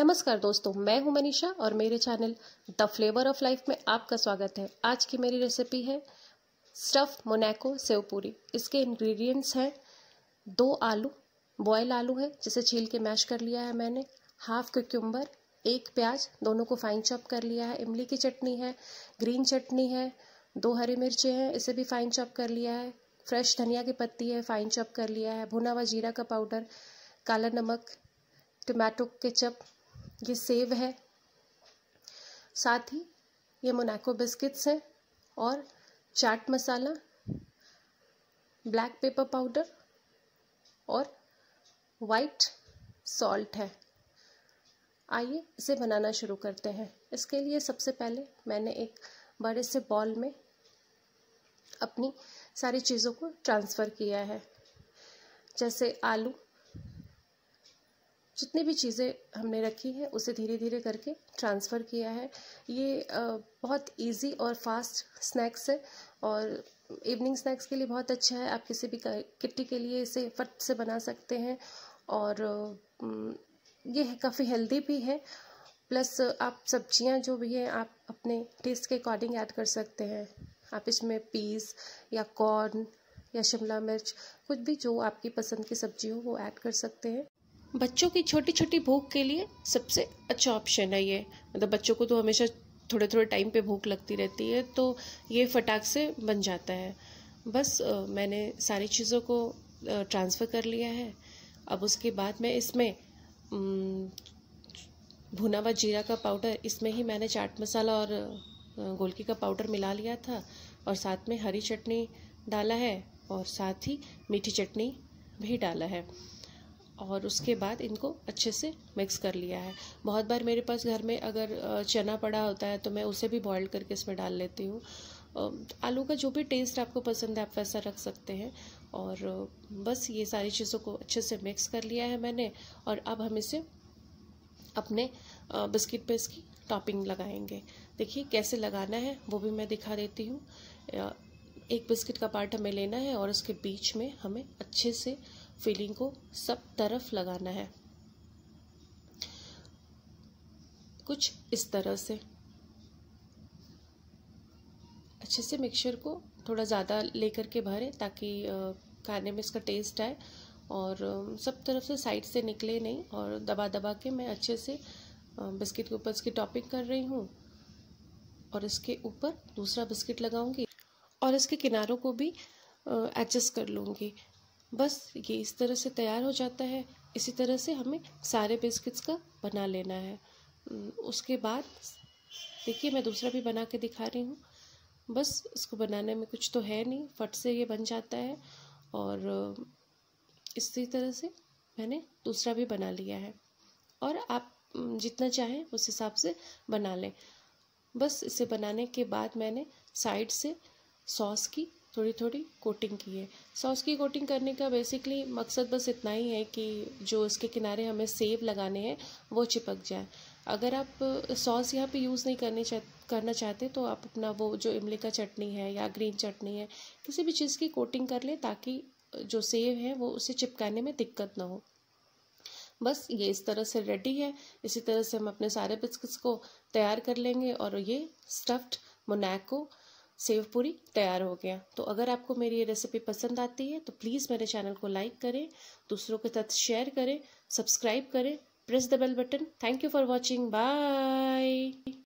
नमस्कार दोस्तों मैं हूं मनीषा और मेरे channel the flavour of life में आपका स्वागत है आज की मेरी रेसिपी है स्टफ मोनैको सेव पूरी इसके इंग्रेडिएंट्स हैं दो आलू बॉयल आलू है जिसे छील के मैश कर लिया है मैंने हाफ क्यूक्यूम्बर एक प्याज दोनों को फाइन चॉप कर लिया है इमली की चटनी है ग्रीन चटनी है दो हरी मिर्चें हैं इसे भी फाइन चॉप कर लिया है फ्रेश धनिया की पत्ती है फाइन चॉप कर लिया है भुना हुआ जीरा का पाउडर काला नमक टमाटो केचप ये सेव है साथ ही ये मोनाको बिस्किट्स हैं और chaat masala black pepper powder और वाइट सॉल्ट है आइए इसे बनाना शुरू करते हैं इसके लिए सबसे पहले मैंने एक बड़े से बॉल में अपनी सारी चीज़ों को ट्रांसफ़र किया है जैसे आलू जितनी भी चीज़ें हमने रखी हैं उसे धीरे धीरे करके ट्रांसफ़र किया है ये बहुत इजी और फास्ट स्नैक्स है और इवनिंग स्नैक्स के लिए बहुत अच्छा है आप किसी भी किट्टी के लिए इसे फट से बना सकते हैं और ये काफ़ी हेल्दी भी है प्लस आप सब्जियां जो भी हैं आप अपने टेस्ट के अकॉर्डिंग ऐड कर सकते हैं आप इसमें पीस या कॉर्न या शिमला मिर्च कुछ भी जो आपकी पसंद की सब्जी हो वो ऐड कर सकते हैं बच्चों की छोटी छोटी भूख के लिए सबसे अच्छा ऑप्शन है ये मतलब बच्चों को तो हमेशा थोड़े थोड़े टाइम पे भूख लगती रहती है तो ये फटाक से बन जाता है बस मैंने सारी चीज़ों को ट्रांसफ़र कर लिया है अब उसके बाद मैं इसमें भुना हुआ जीरा का पाउडर इसमें ही मैंने चाट मसाला और गोलकी का पाउडर मिला लिया था और साथ में हरी चटनी डाला है और साथ ही मीठी चटनी भी डाला है और उसके बाद इनको अच्छे से मिक्स कर लिया है बहुत बार मेरे पास घर में अगर चना पड़ा होता है तो मैं उसे भी बॉईल करके इसमें डाल लेती हूँ आलू का जो भी टेस्ट आपको पसंद है आप वैसा रख सकते हैं और बस ये सारी चीज़ों को अच्छे से मिक्स कर लिया है मैंने और अब हम इसे अपने बिस्किट पे इसकी टॉपिंग लगाएंगे देखिए कैसे लगाना है वो भी मैं दिखा देती हूँ एक बिस्किट का पार्ट हमें लेना है और उसके बीच में हमें अच्छे से फिलिंग को सब तरफ लगाना है कुछ इस तरह से अच्छे से मिक्सचर को थोड़ा ज़्यादा लेकर के भरें ताकि खाने में इसका टेस्ट आए और सब तरफ से साइड से निकले नहीं और दबा दबा के मैं अच्छे से बिस्किट के ऊपर इसकी टॉपिंग कर रही हूँ और इसके ऊपर दूसरा बिस्किट लगाऊंगी और इसके किनारों को भी एडजस्ट कर लूँगी बस ये इस तरह से तैयार हो जाता है इसी तरह से हमें सारे बिस्किट्स का बना लेना है उसके बाद देखिए मैं दूसरा भी बना के दिखा रही हूँ बस इसको बनाने में कुछ तो है नहीं फट से ये बन जाता है और इसी तरह से मैंने दूसरा भी बना लिया है और आप जितना चाहें उस हिसाब से बना लें बस इसे बनाने के बाद मैंने साइड से सॉस की थोड़ी थोड़ी कोटिंग की है सॉस की कोटिंग करने का बेसिकली मकसद बस इतना ही है कि जो इसके किनारे हमें सेब लगाने हैं वो चिपक जाए अगर आप सॉस यहाँ पे यूज़ नहीं करने चाह करना चाहते तो आप अपना वो जो इमली का चटनी है या ग्रीन चटनी है किसी भी चीज़ की कोटिंग कर लें ताकि जो सेब है वो उसे चिपकाने में दिक्कत ना हो बस ये इस तरह से रेडी है इसी तरह से हम अपने सारे बिस्किट्स को तैयार कर लेंगे और ये स्टफ्ड मोनैको सेव पूरी तैयार हो गया तो अगर आपको मेरी ये रेसिपी पसंद आती है तो प्लीज़ मेरे चैनल को लाइक करें दूसरों के साथ शेयर करें सब्सक्राइब करें press the bell button thank you for watching bye